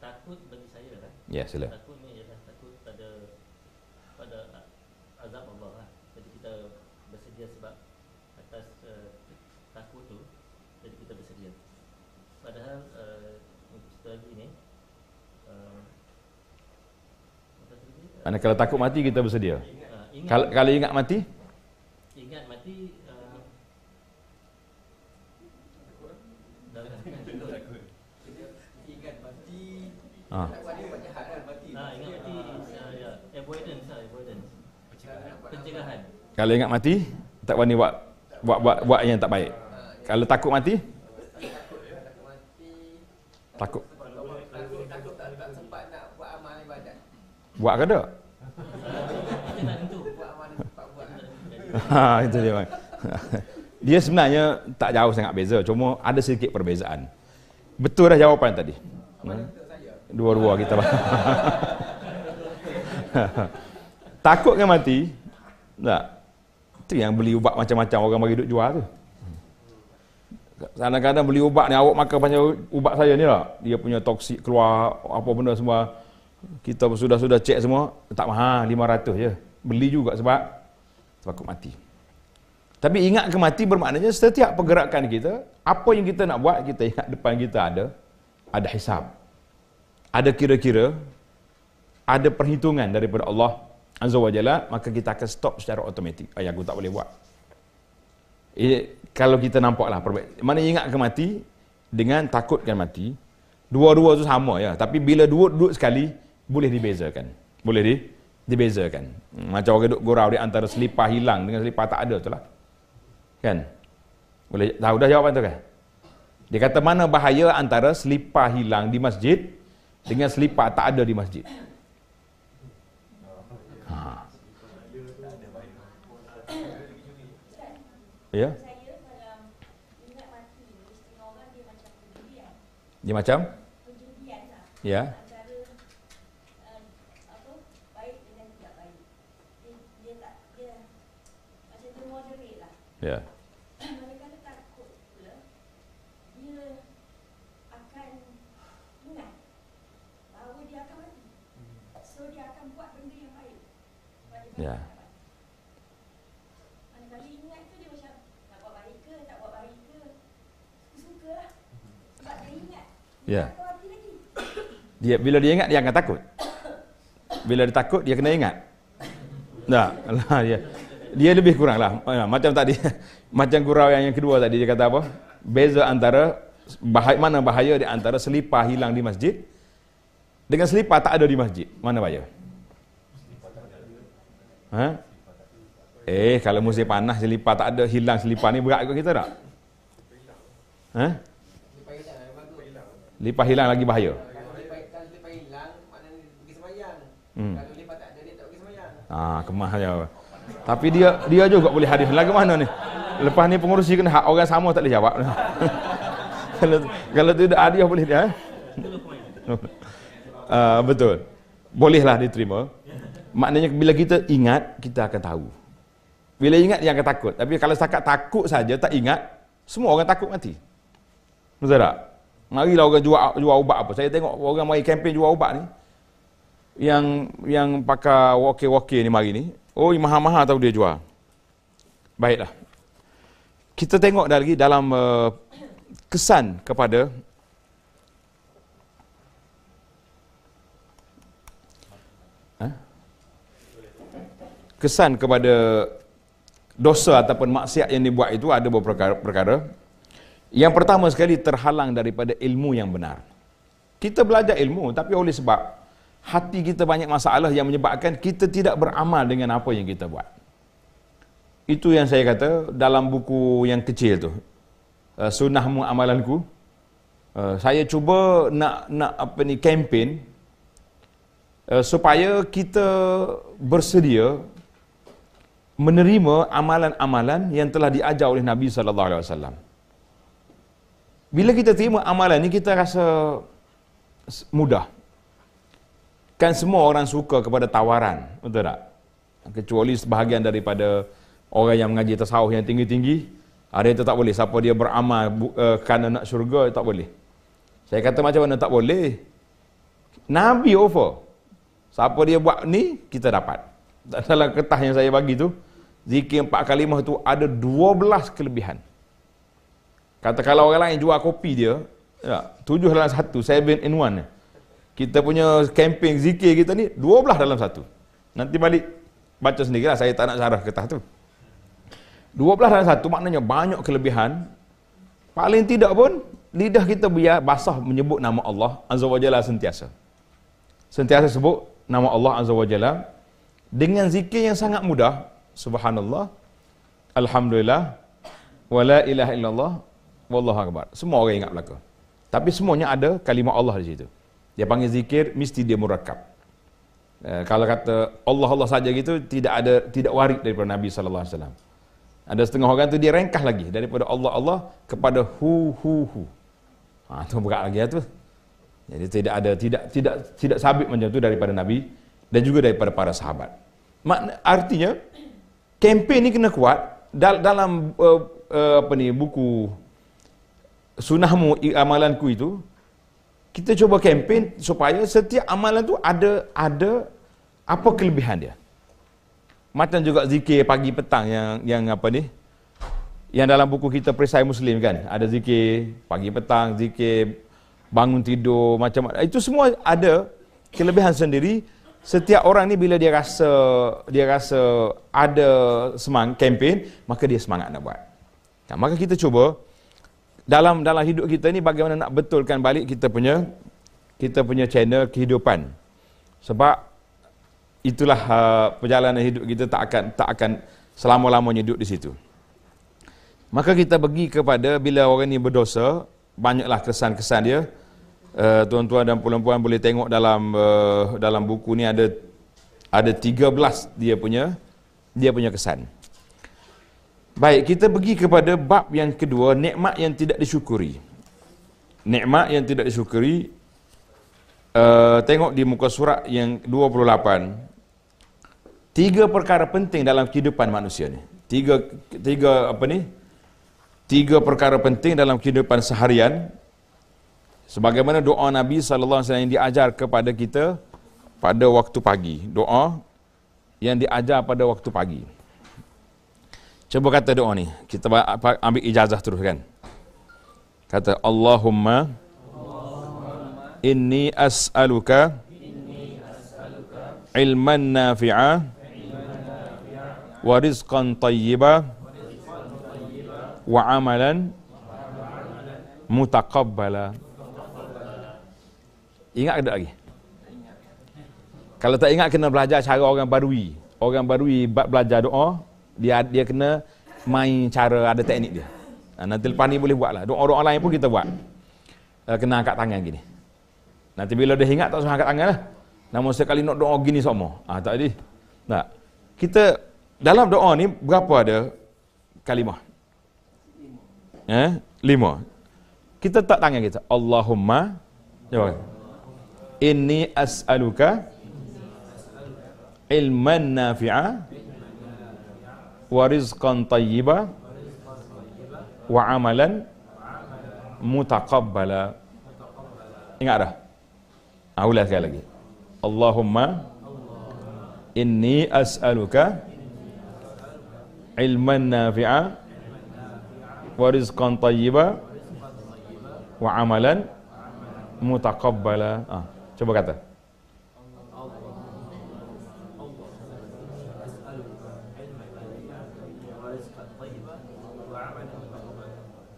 Takut bagi saya kan? Ya, sila. Takut ni ialah takut pada lah. Jadi kita bersedia sebab atas eh, takut tu, jadi kita bersedia. Padahal, uh, eh, kita eh, kalau takut mati, kita bersedia. ingat. Kalau, kalau ingat mati, Ha. Ah. Kalau ingat mati, tak berani buat buat buat, buat yang tak baik. Ah, ya. Kalau takut mati? Takut. Ya. Buat ke tak? ha, itu dia bang. Dia sebenarnya tak jauh sangat beza. Cuma ada sedikit perbezaan. Betul dah jawapan tadi dua-dua kita lah. Takutkan mati. Tak. Itu yang beli ubat macam-macam orang bagi duduk jual tu. Kadang-kadang beli ubat ni, awak makan macam ubat saya ni lah. Dia punya toksik keluar, apa benda semua. Kita sudah-sudah cek semua, tak mahal, 500 ha, je. Beli juga sebab takut mati. Tapi ingat ke mati bermaknanya setiap pergerakan kita, apa yang kita nak buat, kita ingat depan kita ada, ada hisap ada kira-kira ada perhitungan daripada Allah Azza wa Jalla maka kita akan stop secara automatik Ayah aku tak boleh buat eh, kalau kita nampaklah perbaik mana ingat ke mati dengan takutkan mati dua-dua tu sama ya tapi bila dua duduk sekali boleh dibezakan boleh di dibezakan hmm, macam orang duduk gurau di antara selipah hilang dengan selipah tak ada tu lah kan boleh tahu dah jawapan tu kan dia kata mana bahaya antara selipah hilang di masjid dengan selipar tak ada di masjid. Ha. Ya. Dia macam? Ya. Yeah. Ya. Ya. Dia bila dia ingat dia akan takut. Bila dia takut dia kena ingat. Tak, lah dia. Dia lebih kuranglah. Ya, macam tadi. Macam gurau yang yang kedua tadi dia kata apa? Beza antara bahaya mana bahaya di antara selipah hilang di masjid dengan selipah tak ada di masjid. Mana bahaya? Ha? Eh, kalau musim panas selipar tak ada hilang selipar ni berat ke kita tak? Ha? Lipah hilang lagi bahaya. Kalau tak Hmm. Ah, ha, kemah saja. Tapi dia dia juga boleh hadir Lagi mana ni? Lepas ni pengurusi kena hak orang sama tak boleh jawab. kalau tu tidak ada boleh dia. Ha? Lah ah, betul. Bolehlah diterima. Maknanya bila kita ingat, kita akan tahu. Bila ingat, dia akan takut. Tapi kalau setakat takut saja tak ingat, semua orang takut mati. Betul tak? Marilah orang jual jual ubat apa. Saya tengok orang mari kempen jual ubat ni. Yang yang pakai wakil-wakil ni mari ni. Oh, mahal-mahal tahu dia jual. Baiklah. Kita tengok lagi dalam uh, kesan kepada kesan kepada dosa ataupun maksiat yang dibuat itu ada beberapa perkara. Yang pertama sekali terhalang daripada ilmu yang benar. Kita belajar ilmu tapi oleh sebab hati kita banyak masalah yang menyebabkan kita tidak beramal dengan apa yang kita buat. Itu yang saya kata dalam buku yang kecil tu. Eh, Sunnahmu amalanku. Eh, saya cuba nak nak apa ni kempen eh, supaya kita bersedia menerima amalan-amalan yang telah diajar oleh Nabi sallallahu alaihi wasallam. Bila kita terima amalan ni kita rasa mudah. Kan semua orang suka kepada tawaran, betul tak? Kecuali sebahagian daripada orang yang mengaji tasawuf yang tinggi-tinggi, ada yang tak boleh. Siapa dia beramal uh, kerana nak syurga, tak boleh. Saya kata macam mana tak boleh. Nabi offer. Siapa dia buat ni, kita dapat. Dalam kertas yang saya bagi tu, zikir empat kalimah tu ada dua belas kelebihan. Kata kalau orang lain jual kopi dia, ya, tujuh dalam satu, seven in one. Kita punya camping zikir kita ni, dua belah dalam satu. Nanti balik baca sendirilah, saya tak nak sarah kertas tu. Dua belah dalam satu maknanya banyak kelebihan. Paling tidak pun, lidah kita biar basah menyebut nama Allah Azza wa Jalla sentiasa. Sentiasa sebut nama Allah Azza wa Jalla. Dengan zikir yang sangat mudah, Subhanallah. Alhamdulillah. Wa la ilaha illallah. Wallahu akbar. Semua orang ingat belaka. Tapi semuanya ada kalimah Allah di situ. Dia panggil zikir, mesti dia murakab. E, eh, kalau kata Allah Allah saja gitu tidak ada tidak waris daripada Nabi sallallahu alaihi wasallam. Ada setengah orang tu dia rengkah lagi daripada Allah Allah kepada hu hu hu. Ha tu berat lagi lah tu. Jadi tidak ada tidak tidak tidak sabit macam tu daripada Nabi dan juga daripada para sahabat. Makna, artinya kempen ni kena kuat dal- dalam uh, uh, apa ni buku sunahmu amalanku itu kita cuba kempen supaya setiap amalan tu ada ada apa kelebihan dia macam juga zikir pagi petang yang yang apa ni yang dalam buku kita perisai muslim kan ada zikir pagi petang zikir bangun tidur macam itu semua ada kelebihan sendiri setiap orang ni bila dia rasa dia rasa ada semangat kempen maka dia semangat nak buat nah, maka kita cuba dalam dalam hidup kita ni bagaimana nak betulkan balik kita punya kita punya channel kehidupan sebab itulah uh, perjalanan hidup kita tak akan tak akan selama-lamanya duduk di situ maka kita pergi kepada bila orang ni berdosa banyaklah kesan-kesan dia uh, tuan-tuan dan puan-puan boleh tengok dalam uh, dalam buku ni ada ada 13 dia punya dia punya kesan. Baik, kita pergi kepada bab yang kedua, nikmat yang tidak disyukuri. Nikmat yang tidak disyukuri uh, tengok di muka surat yang 28. Tiga perkara penting dalam kehidupan manusia ni. Tiga tiga apa ni? Tiga perkara penting dalam kehidupan seharian sebagaimana doa Nabi sallallahu alaihi wasallam yang diajar kepada kita pada waktu pagi doa yang diajar pada waktu pagi cuba kata doa ni kita ambil ijazah terus kan kata Allahumma inni as'aluka ilman nafi'a wa rizqan tayyiba wa amalan mutaqabbala Ingat ke tak lagi? Kalau tak ingat kena belajar cara orang badui. Orang badui buat belajar doa, dia dia kena main cara ada teknik dia. Ha, nanti lepas ni boleh lah. Doa orang lain pun kita buat. Eh, kena angkat tangan gini. Nanti bila dia ingat tak usah angkat tangan lah. Namun sekali nak doa gini semua. Ah ha, tak jadi. Tak. Kita dalam doa ni berapa ada kalimah? Lima. Eh? Lima. Kita tak tanya kita. Allahumma. Jawab. Ya, إني أسألك علما نافعا ورزقا طيبا وعملا متقبلا Ingat dah? Ha, sekali lagi. Allahumma inni as'aluka ilman nafi'a wa rizqan tayyiba wa amalan mutaqabbala. Ha. Cuba kata. Ha.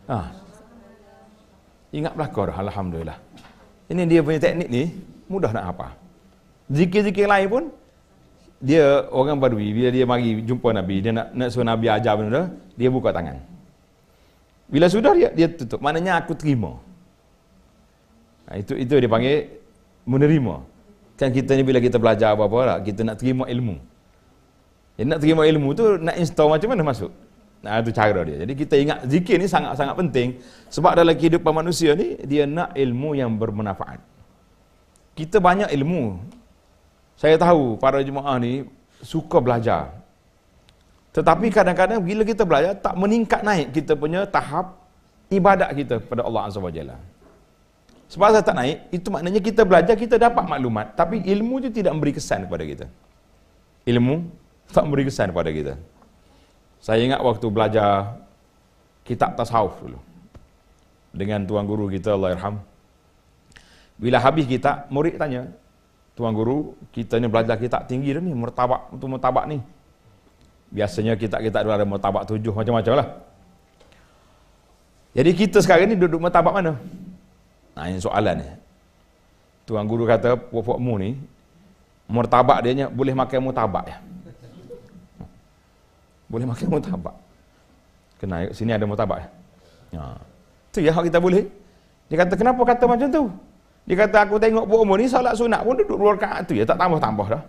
Ah. Ingat belakor alhamdulillah. Ini dia punya teknik ni mudah nak apa. Zikir-zikir lain pun dia orang badui bila dia mari jumpa nabi dia nak nak suruh nabi ajar benda dia buka tangan. Bila sudah dia dia tutup. Maknanya aku terima. Ha, itu itu dia panggil menerima. Kan kita ni bila kita belajar apa-apa lah, kita nak terima ilmu. Jadi nak terima ilmu tu, nak install macam mana masuk? Nah, itu cara dia. Jadi kita ingat zikir ni sangat-sangat penting. Sebab dalam kehidupan manusia ni, dia nak ilmu yang bermanfaat. Kita banyak ilmu. Saya tahu para jemaah ni suka belajar. Tetapi kadang-kadang bila kita belajar, tak meningkat naik kita punya tahap ibadat kita kepada Allah Azza Wajalla sebab saya tak naik, itu maknanya kita belajar, kita dapat maklumat. Tapi ilmu itu tidak memberi kesan kepada kita. Ilmu tak memberi kesan kepada kita. Saya ingat waktu belajar kitab tasawuf dulu. Dengan tuan guru kita, Allah Irham. Bila habis kita murid tanya, Tuan Guru, kita ni belajar kita tinggi dah ni, mertabak, untuk mertabak ni. Biasanya kita kita dulu ada mertabak tujuh, macam-macam lah. Jadi kita sekarang ni duduk mertabak mana? Nah, ini soalan ni. Tuan guru kata, puak-puakmu ni, murtabak dia ni, boleh makan murtabak ya? Boleh makan murtabak. Kena, sini ada murtabak ya? Ya. Itu ya, kita boleh. Dia kata, kenapa kata macam tu? Dia kata, aku tengok puakmu ni, salat sunat pun duduk luar kaat tu ya, tak tambah-tambah dah.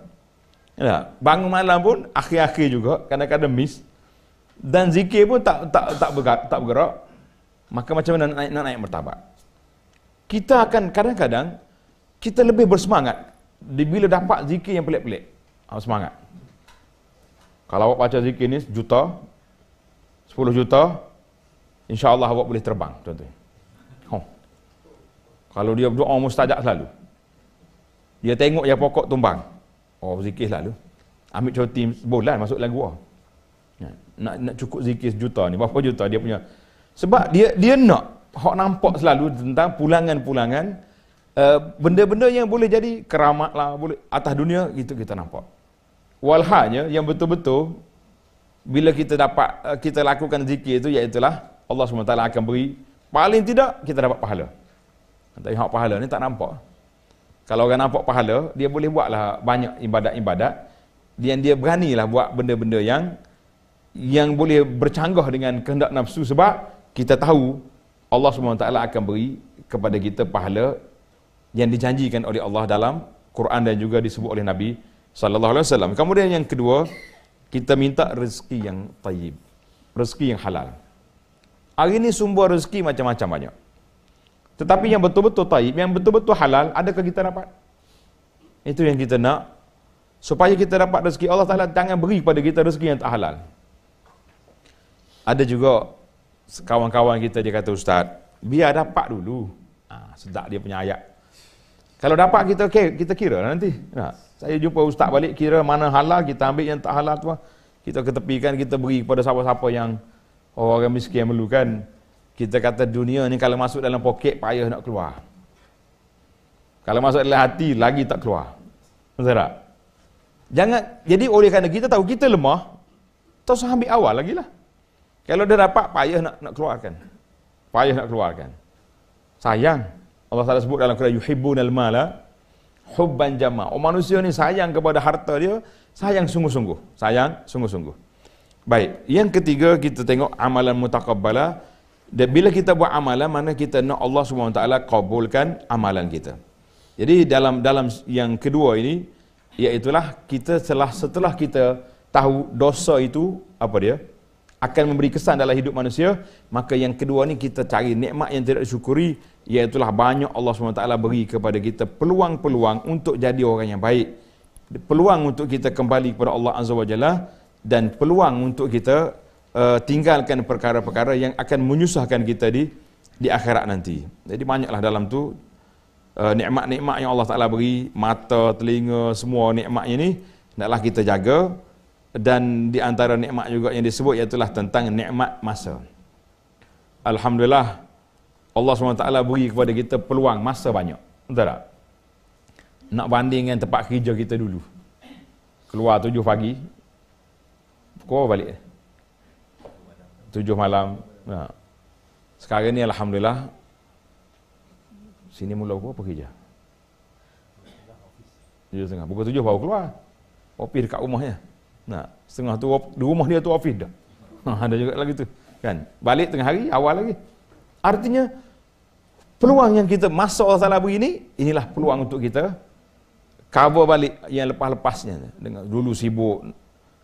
Ya, bangun malam pun, akhir-akhir juga, kadang-kadang miss. Dan zikir pun tak tak tak bergerak, tak bergerak. Maka macam mana nak naik, nak naik martabat? kita akan kadang-kadang kita lebih bersemangat bila dapat zikir yang pelik-pelik. Ha, semangat. Kalau awak baca zikir ni juta, 10 juta, insya-Allah awak boleh terbang, tuan-tuan. Oh. Kalau dia berdoa mustajab selalu. Dia tengok yang pokok tumbang. Oh, zikir selalu. Ambil cuti sebulan masuk dalam gua. Nak, nak cukup zikir juta ni, berapa juta dia punya. Sebab dia dia nak hok nampak selalu tentang pulangan-pulangan eh, benda-benda yang boleh jadi keramat lah boleh atas dunia gitu kita nampak walhanya yang betul-betul bila kita dapat eh, kita lakukan zikir itu iaitu Allah SWT akan beri paling tidak kita dapat pahala tapi eh, hak pahala ni tak nampak kalau orang nampak pahala dia boleh buatlah banyak ibadat-ibadat dia dia beranilah buat benda-benda yang yang boleh bercanggah dengan kehendak nafsu sebab kita tahu Allah SWT akan beri kepada kita pahala yang dijanjikan oleh Allah dalam Quran dan juga disebut oleh Nabi sallallahu alaihi wasallam. Kemudian yang kedua, kita minta rezeki yang tayyib. Rezeki yang halal. Hari ini sumber rezeki macam-macam banyak. Tetapi yang betul-betul tayyib, yang betul-betul halal, adakah kita dapat? Itu yang kita nak. Supaya kita dapat rezeki Allah Ta'ala, jangan beri kepada kita rezeki yang tak halal. Ada juga kawan-kawan kita dia kata ustaz biar dapat dulu ha, sedap dia punya ayat kalau dapat kita okay, kita kira lah nanti nah, ha, saya jumpa ustaz balik kira mana halal kita ambil yang tak halal tu lah. kita ketepikan kita beri kepada siapa-siapa yang orang miskin yang memerlukan kita kata dunia ni kalau masuk dalam poket payah nak keluar kalau masuk dalam hati lagi tak keluar betul tak jangan jadi oleh kerana kita tahu kita lemah tak usah ambil awal lagi lah kalau dia dapat, payah nak, nak keluarkan. Payah nak keluarkan. Sayang. Allah SWT sebut dalam Quran, Yuhibbun al-mala, hubban jama. Oh manusia ni sayang kepada harta dia, sayang sungguh-sungguh. Sayang sungguh-sungguh. Baik. Yang ketiga, kita tengok amalan mutakabbala. Dan bila kita buat amalan, mana kita nak Allah SWT kabulkan amalan kita. Jadi dalam dalam yang kedua ini, iaitulah kita setelah, setelah kita tahu dosa itu, apa dia? akan memberi kesan dalam hidup manusia maka yang kedua ni kita cari nikmat yang tidak disyukuri iaitu banyak Allah SWT beri kepada kita peluang-peluang untuk jadi orang yang baik peluang untuk kita kembali kepada Allah Azza wa Jalla dan peluang untuk kita uh, tinggalkan perkara-perkara yang akan menyusahkan kita di di akhirat nanti jadi banyaklah dalam tu uh, nikmat-nikmat yang Allah Taala beri mata telinga semua nikmatnya ni naklah kita jaga dan di antara nikmat juga yang disebut ialah tentang nikmat masa. Alhamdulillah Allah SWT beri kepada kita peluang masa banyak. Betul tak? Nak banding dengan tempat kerja kita dulu. Keluar tujuh pagi. Kau balik. Tujuh malam. Ha. Sekarang ni Alhamdulillah. Sini mula kau pergi kerja? Tujuh tengah. Pukul tujuh baru keluar. Kopi dekat rumahnya. Nah, setengah tu di rumah dia tu ofis dah. Ha, ada juga lagi tu. Kan? Balik tengah hari awal lagi. Artinya peluang yang kita masuk Allah Taala beri ni inilah peluang untuk kita cover balik yang lepas-lepasnya dengan dulu sibuk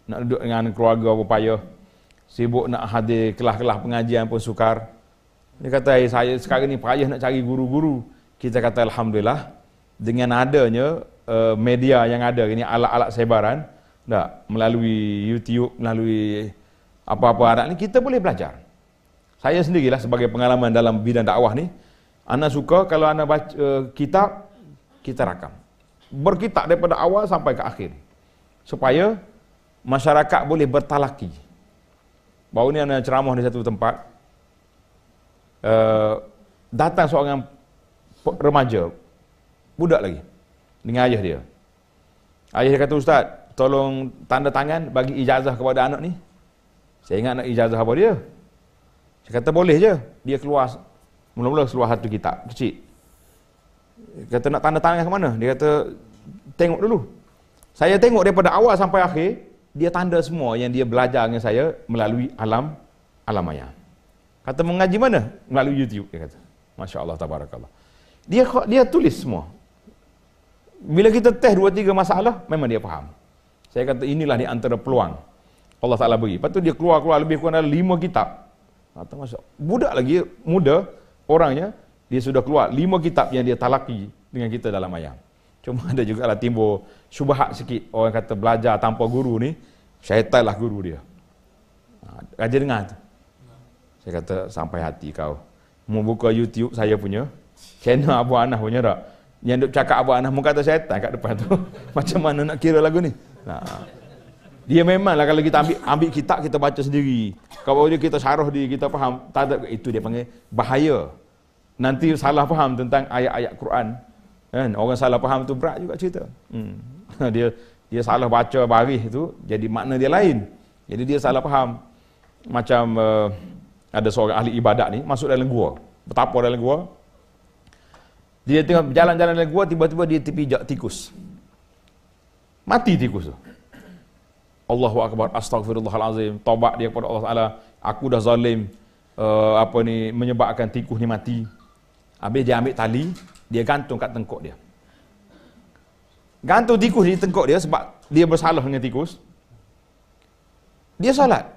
nak duduk dengan keluarga berpaya sibuk nak hadir kelas-kelas pengajian pun sukar dia kata eh, saya sekarang ni payah nak cari guru-guru kita kata alhamdulillah dengan adanya uh, media yang ada ini alat-alat sebaran tak, melalui YouTube, melalui apa-apa anak ni, kita boleh belajar. Saya sendirilah sebagai pengalaman dalam bidang dakwah ni, anda suka kalau anda baca uh, kitab, kita rakam. Berkitab daripada awal sampai ke akhir. Supaya masyarakat boleh bertalaki. Baru ni anda ceramah di satu tempat, uh, datang seorang remaja, budak lagi, dengan ayah dia. Ayah dia kata, Ustaz, tolong tanda tangan bagi ijazah kepada anak ni. Saya ingat nak ijazah apa dia. Saya kata boleh je. Dia keluar, mula-mula keluar satu kitab kecil. Dia kata nak tanda tangan ke mana? Dia kata tengok dulu. Saya tengok daripada awal sampai akhir, dia tanda semua yang dia belajar dengan saya melalui alam alam maya. Kata mengaji mana? Melalui YouTube dia kata. Masya-Allah tabarakallah. Dia dia tulis semua. Bila kita test 2 3 masalah, memang dia faham. Saya kata inilah di antara peluang Allah Ta'ala beri. Lepas tu dia keluar-keluar lebih kurang dalam lima kitab. Atau ha, masa budak lagi, muda orangnya, dia sudah keluar lima kitab yang dia talaki dengan kita dalam ayam. Cuma ada juga lah timbul syubahat sikit orang kata belajar tanpa guru ni, syaitan lah guru dia. Ha, Raja dengar tu. Saya kata, sampai hati kau. Mau buka YouTube saya punya, channel Abu Anah punya tak? Yang duk cakap Abu Anah, muka kata syaitan kat depan tu. Macam mana nak kira lagu ni? Nah. Dia memanglah kalau kita ambil ambil kitab kita baca sendiri. Kalau dia kita syarah dia kita faham, tak itu dia panggil bahaya. Nanti salah faham tentang ayat-ayat Quran. Kan? Orang salah faham tu berat juga cerita. Hmm. Dia dia salah baca baris itu jadi makna dia lain. Jadi dia salah faham. Macam uh, ada seorang ahli ibadat ni masuk dalam gua. Bertapa dalam gua. Dia tengah berjalan-jalan dalam gua tiba-tiba dia terpijak tikus. Mati tikus tu. Allahu Akbar, Astagfirullahalazim. Tobat dia kepada Allah Ta'ala. Aku dah zalim. Uh, apa ni, menyebabkan tikus ni mati. Habis dia ambil tali, dia gantung kat tengkuk dia. Gantung tikus di tengkuk dia sebab dia bersalah dengan tikus. Dia salat.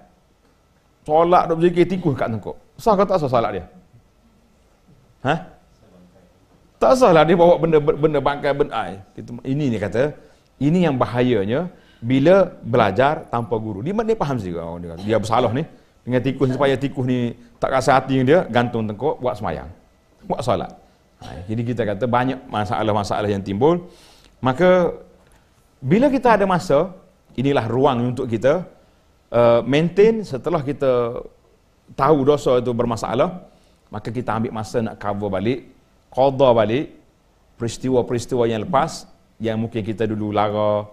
Solat dan berzikir tikus kat tengkuk. Sah ke tak sah salat dia? Hah? Tak sah lah dia bawa benda benda bangkai benda air. Ini ni kata, ini yang bahayanya bila belajar tanpa guru. Di mana dia faham juga. Oh, dia, dia bersalah ni. Dengan tikus supaya tikus ni tak rasa hati dia, gantung tengkuk, buat semayang. Buat solat. Ha, jadi kita kata banyak masalah-masalah yang timbul. Maka bila kita ada masa, inilah ruang untuk kita uh, maintain setelah kita tahu dosa itu bermasalah, maka kita ambil masa nak cover balik, qadha balik, peristiwa-peristiwa yang lepas, yang mungkin kita dulu lara,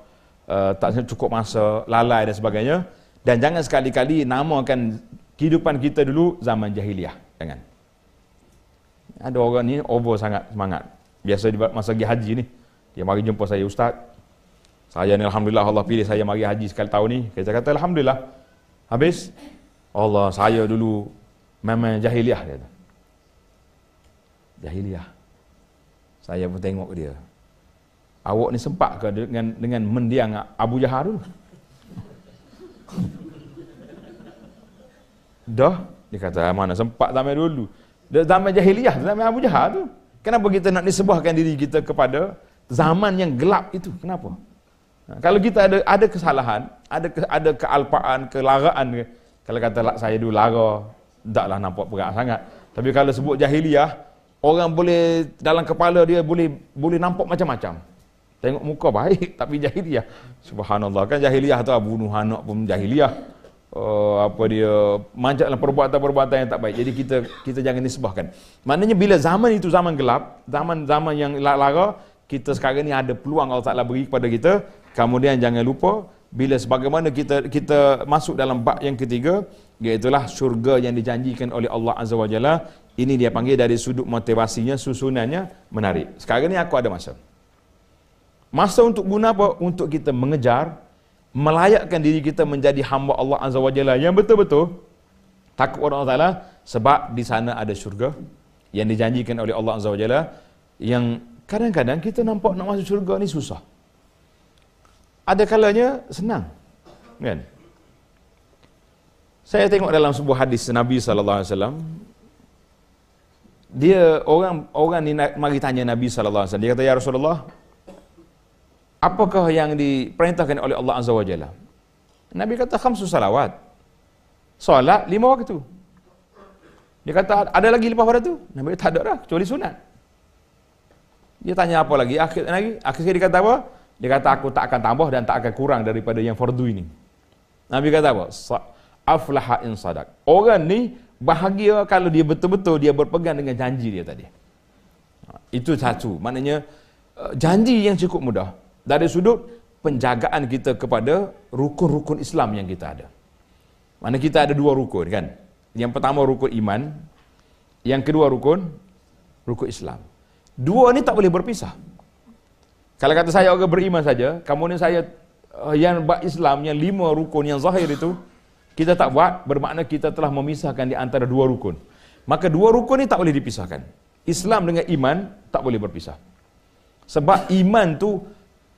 uh, tak cukup masa, lalai dan sebagainya. Dan jangan sekali-kali namakan kehidupan kita dulu zaman jahiliah. Jangan. Ada orang ni over sangat semangat. Biasa di masa pergi haji ni, dia mari jumpa saya ustaz. Saya ni Alhamdulillah Allah pilih saya mari haji sekali tahun ni. Kita kata Alhamdulillah. Habis, Allah saya dulu memang jahiliah dia. Jahiliah. Saya pun tengok dia. Awak ni sempat ke dengan dengan mendiang Abu Jahal dulu? Dah, dia kata ah, mana sempat zaman dulu. Zaman jahiliah, zaman Abu Jahal tu. Kenapa kita nak disebahkan diri kita kepada zaman yang gelap itu? Kenapa? Ha, kalau kita ada ada kesalahan, ada ke, ada kealpaan, kelaraan Kalau kata lah, saya dulu lara, taklah nampak berat sangat. Tapi kalau sebut jahiliah, orang boleh dalam kepala dia boleh boleh nampak macam-macam. Tengok muka baik tapi jahiliah. Subhanallah kan jahiliah tu ah, bunuh anak pun jahiliah. Uh, apa dia manjatlah perbuatan-perbuatan yang tak baik. Jadi kita kita jangan nisbahkan. Maknanya bila zaman itu zaman gelap, zaman-zaman yang lara, kita sekarang ni ada peluang Allah Taala beri kepada kita. Kemudian jangan lupa bila sebagaimana kita kita masuk dalam bab yang ketiga iaitu syurga yang dijanjikan oleh Allah Azza wa Jalla ini dia panggil dari sudut motivasinya susunannya menarik sekarang ni aku ada masa Masa untuk guna apa? Untuk kita mengejar, melayakkan diri kita menjadi hamba Allah Azza wa Jalla yang betul-betul takut Allah Ta'ala sebab di sana ada syurga yang dijanjikan oleh Allah Azza wa Jalla yang kadang-kadang kita nampak nak masuk syurga ni susah. Ada kalanya senang. Kan? Saya tengok dalam sebuah hadis Nabi sallallahu alaihi wasallam dia orang orang ni mari tanya Nabi sallallahu alaihi wasallam dia kata ya Rasulullah apakah yang diperintahkan oleh Allah Azza wa Jalla? Nabi kata khamsu salawat. Solat lima waktu. Dia kata ada lagi lepas pada tu? Nabi kata tak ada dah, kecuali sunat. Dia tanya apa lagi? Akhir lagi, akhir dia kata apa? Dia kata aku tak akan tambah dan tak akan kurang daripada yang fardu ini. Nabi kata apa? Aflaha in sadak. Orang ni bahagia kalau dia betul-betul dia berpegang dengan janji dia tadi. Ha, itu satu. Maknanya uh, janji yang cukup mudah dari sudut penjagaan kita kepada rukun-rukun Islam yang kita ada. Mana kita ada dua rukun kan? Yang pertama rukun iman, yang kedua rukun rukun Islam. Dua ni tak boleh berpisah. Kalau kata saya orang beriman saja, kamu ni saya eh, yang buat Islam yang lima rukun yang zahir itu kita tak buat bermakna kita telah memisahkan di antara dua rukun. Maka dua rukun ni tak boleh dipisahkan. Islam dengan iman tak boleh berpisah. Sebab iman tu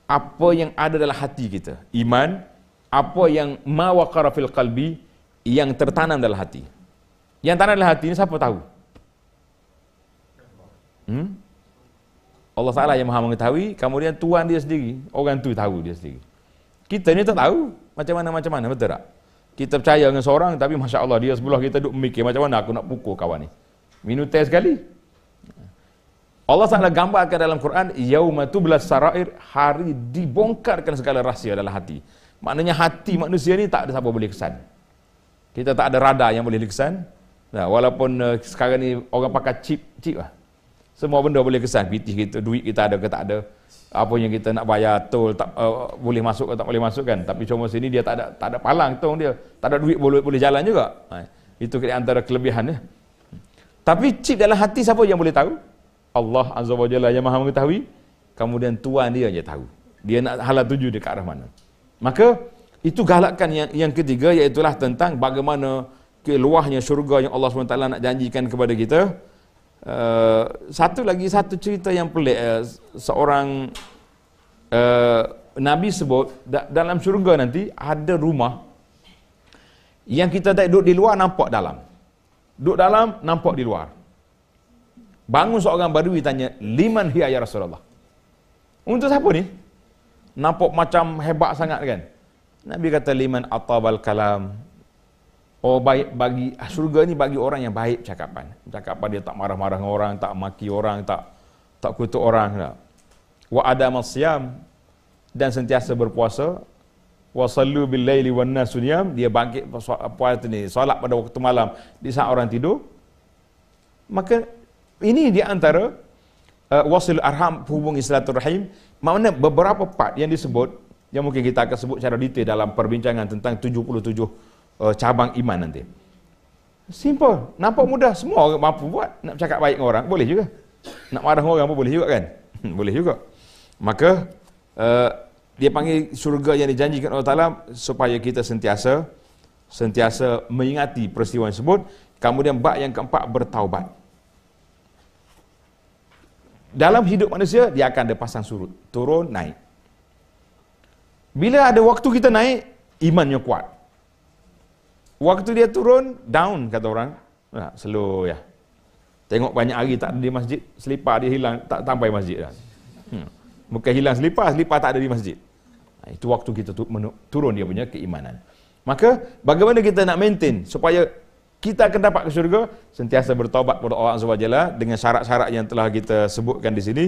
apa yang ada dalam hati kita iman apa yang mawakara fil qalbi yang tertanam dalam hati yang tanam dalam hati ini siapa tahu hmm? Allah Ta'ala yang maha mengetahui kemudian Tuhan dia sendiri orang tu tahu dia sendiri kita ni tak tahu macam mana-macam mana betul tak kita percaya dengan seorang tapi Masya Allah dia sebelah kita duduk mikir macam mana aku nak pukul kawan ni minute sekali Allah Taala gambarkan dalam Quran yauma tublas sarair hari dibongkarkan segala rahsia dalam hati. Maknanya hati manusia ni tak ada siapa boleh kesan. Kita tak ada radar yang boleh kesan. Nah, walaupun uh, sekarang ni orang pakai chip, chip lah. Semua benda boleh kesan. Bitih kita, duit kita ada ke tak ada. Apa yang kita nak bayar tol tak uh, boleh masuk ke tak boleh masuk kan. Tapi cuma sini dia tak ada tak ada palang tong dia. Tak ada duit boleh boleh jalan juga. Nah, ha, itu antara kelebihannya. Tapi chip dalam hati siapa yang boleh tahu? Allah Azza wa Jalla yang maha mengetahui kemudian tuan dia yang tahu dia nak halal tuju dia ke arah mana maka itu galakkan yang, yang ketiga iaitu tentang bagaimana keluahnya syurga yang Allah SWT nak janjikan kepada kita uh, satu lagi satu cerita yang pelik uh, seorang uh, Nabi sebut da- dalam syurga nanti ada rumah yang kita tak duduk di luar nampak dalam duduk dalam nampak di luar Bangun seorang badui tanya, Liman hiya ya Rasulullah? Untuk siapa ni? Nampak macam hebat sangat kan? Nabi kata, Liman atabal kalam. Oh baik bagi ah, surga ni bagi orang yang baik cakapan. Cakapan dia tak marah-marah dengan orang, tak maki orang, tak tak kutuk orang tak. Wa adama siyam dan sentiasa berpuasa. Wa sallu bil laili wan nas dia bangkit puasa ni, solat pada waktu malam di saat orang tidur. Maka ini di antara uh, wasil arham hubungi silaturahim. Mana beberapa part yang disebut yang mungkin kita akan sebut secara detail dalam perbincangan tentang 77 uh, cabang iman nanti. Simple, nampak mudah semua orang mampu buat nak cakap baik dengan orang boleh juga. Nak marah orang pun boleh juga kan? boleh juga. Maka uh, dia panggil syurga yang dijanjikan Allah Taala supaya kita sentiasa sentiasa mengingati peristiwa yang sebut. Kemudian bab yang keempat bertaubat. Dalam hidup manusia, dia akan ada pasang surut. Turun, naik. Bila ada waktu kita naik, imannya kuat. Waktu dia turun, down kata orang. Nah, ha, slow ya. Tengok banyak hari tak ada di masjid, selipar dia hilang, tak sampai masjid dah. Hmm. Bukan hilang selipar, selipar tak ada di masjid. Nah, ha, itu waktu kita turun dia punya keimanan. Maka bagaimana kita nak maintain supaya kita akan dapat ke syurga sentiasa bertobat kepada Allah Subhanahu Wa dengan syarat-syarat yang telah kita sebutkan di sini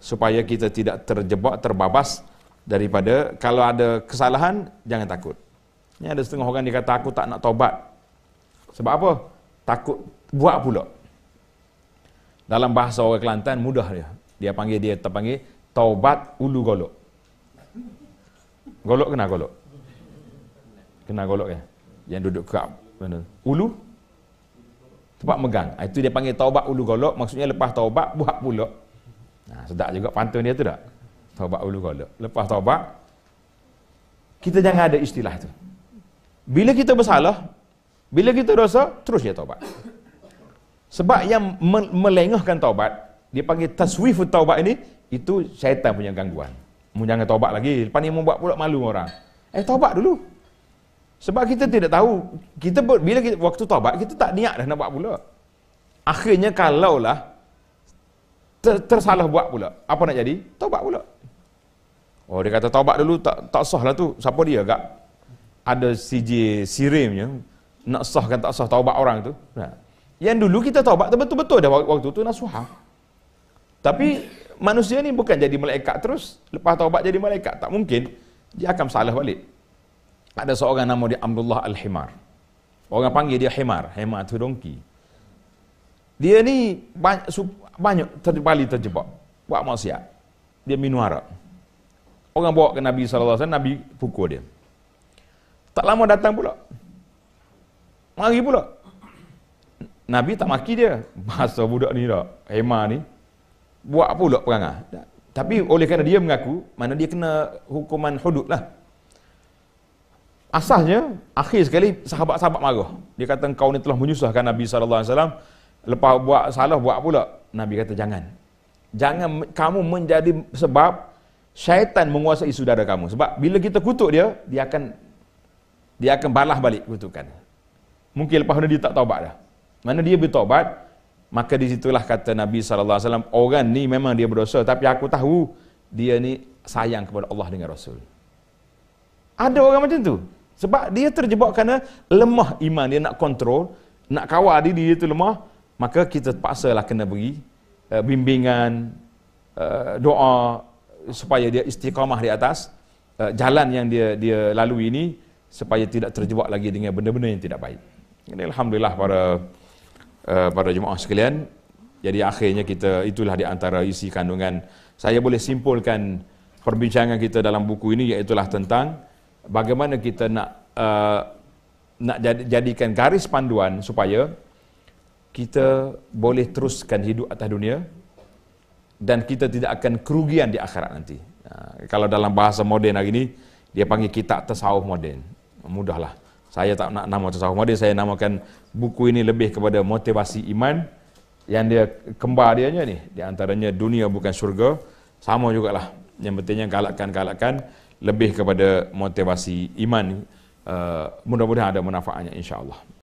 supaya kita tidak terjebak terbabas daripada kalau ada kesalahan jangan takut. Ini ada setengah orang dikata kata aku tak nak tobat. Sebab apa? Takut buat pula. Dalam bahasa orang Kelantan mudah dia. Dia panggil dia terpanggil taubat ulu golok. Golok kena golok. Kena golok ya. Yang duduk kerap. Ulu? tempat megang. Ah, itu dia panggil taubat ulu golok, maksudnya lepas taubat buat pula. Nah, sedap juga pantun dia tu tak? Taubat ulu golok. Lepas taubat kita jangan ada istilah tu. Bila kita bersalah, bila kita dosa, terus dia taubat. Sebab yang melengahkan taubat, dia panggil taswifu taubat ini, itu syaitan punya gangguan. Mu jangan taubat lagi, lepas ni mau buat malu orang. Eh taubat dulu. Sebab kita tidak tahu kita ber, bila kita, waktu taubat kita tak niat dah nak buat pula. Akhirnya kalaulah ter, tersalah buat pula, apa nak jadi? Taubat pula. Oh dia kata taubat dulu tak tak sah lah tu. Siapa dia agak ada CJ sirimnya nak sahkan tak sah taubat orang tu. Nah. Ha. Yang dulu kita taubat betul-betul dah waktu tu nasuhah. Tapi manusia ni bukan jadi malaikat terus lepas taubat jadi malaikat. Tak mungkin dia akan salah balik ada seorang nama dia Abdullah Al-Himar. Orang panggil dia Himar, Himar tu dongki. Dia ni banyak, terbalik terbali terjebak. Buat maksiat. Dia minum arak. Orang bawa ke Nabi SAW, Nabi pukul dia. Tak lama datang pula. Mari pula. Nabi tak maki dia. Bahasa budak ni tak, Himar ni. Buat pula perangah. Tapi oleh kerana dia mengaku, mana dia kena hukuman hudud lah. Asalnya, akhir sekali sahabat-sahabat marah. Dia kata kau ni telah menyusahkan Nabi SAW. Lepas buat salah, buat pula. Nabi kata jangan. Jangan kamu menjadi sebab syaitan menguasai saudara kamu. Sebab bila kita kutuk dia, dia akan dia akan balas balik kutukan. Mungkin lepas ni dia tak taubat dah. Mana dia bertaubat, maka di situlah kata Nabi SAW, orang ni memang dia berdosa. Tapi aku tahu dia ni sayang kepada Allah dengan Rasul. Ada orang macam tu. Sebab dia terjebak kerana lemah iman dia nak kontrol, nak kawal diri dia tu lemah, maka kita lah kena beri uh, bimbingan, uh, doa supaya dia istiqamah di atas uh, jalan yang dia dia lalui ini supaya tidak terjebak lagi dengan benda-benda yang tidak baik. Ini alhamdulillah para uh, para jemaah sekalian. Jadi akhirnya kita itulah di antara isi kandungan saya boleh simpulkan perbincangan kita dalam buku ini iaitu tentang bagaimana kita nak uh, nak jadikan garis panduan supaya kita boleh teruskan hidup atas dunia dan kita tidak akan kerugian di akhirat nanti. Uh, kalau dalam bahasa moden hari ini dia panggil kita tasawuf moden. Mudahlah. Saya tak nak nama tasawuf moden, saya namakan buku ini lebih kepada motivasi iman yang dia kembar dia ni di antaranya dunia bukan syurga sama jugalah yang pentingnya galakkan galakkan lebih kepada motivasi iman uh, mudah-mudahan ada manfaatnya insya Allah.